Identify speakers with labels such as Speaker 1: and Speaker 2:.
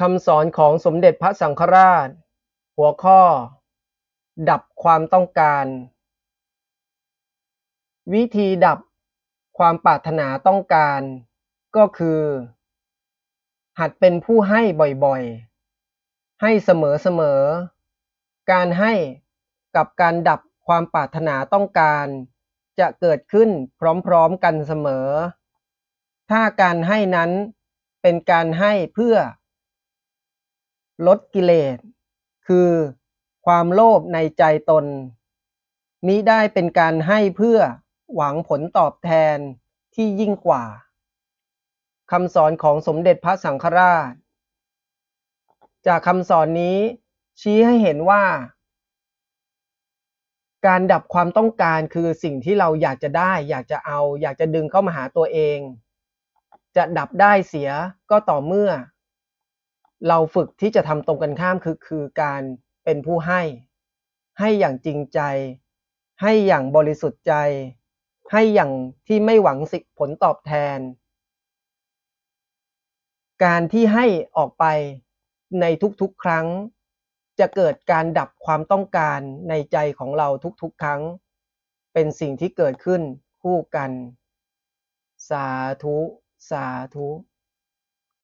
Speaker 1: คำสอนของสมเด็จพระสังฆราช หัวข้อดับความต้องการ วิธีดับความปรารถนาต้องการ ก็คือ หัดเป็นผู้ให้บ่อยๆ ให้เสมอๆการให้กับการดับความปรารถนาต้องการ จะเกิดขึ้นพร้อมๆ กันเสมอ ถ้าการให้นั้นเป็นการให้เพื่อลดกิเลสคือ ความโลภในใจตนมิได้เป็นการให้เพื่อหวังผลตอบแทนที่ยิ่งกว่าคำสอนของสมเด็จพระสังฆราช จากคำสอนนี้ชี้ให้เห็นว่า การดับความต้องการคือสิ่งที่เราอยากจะได้ อยากจะเอาอยากจะดึงเข้ามาหาตัวเอง จะดับได้เสียก็ต่อเมื่อเราฝึกที่จะทำตรงกันข้ามคือคือการเป็นผู้ให้ ให้อย่างจริงใจ ให้อย่างบริสุทธิ์ใจ ให้อย่างที่ไม่หวังสิผลตอบแทน การที่ให้ออกไปในทุกๆครั้ง จะเกิดการดับความต้องการในใจของเราทุกๆ ครั้ง เป็นสิ่งที่เกิดขึ้นคู่กัน สาธุ สาธุ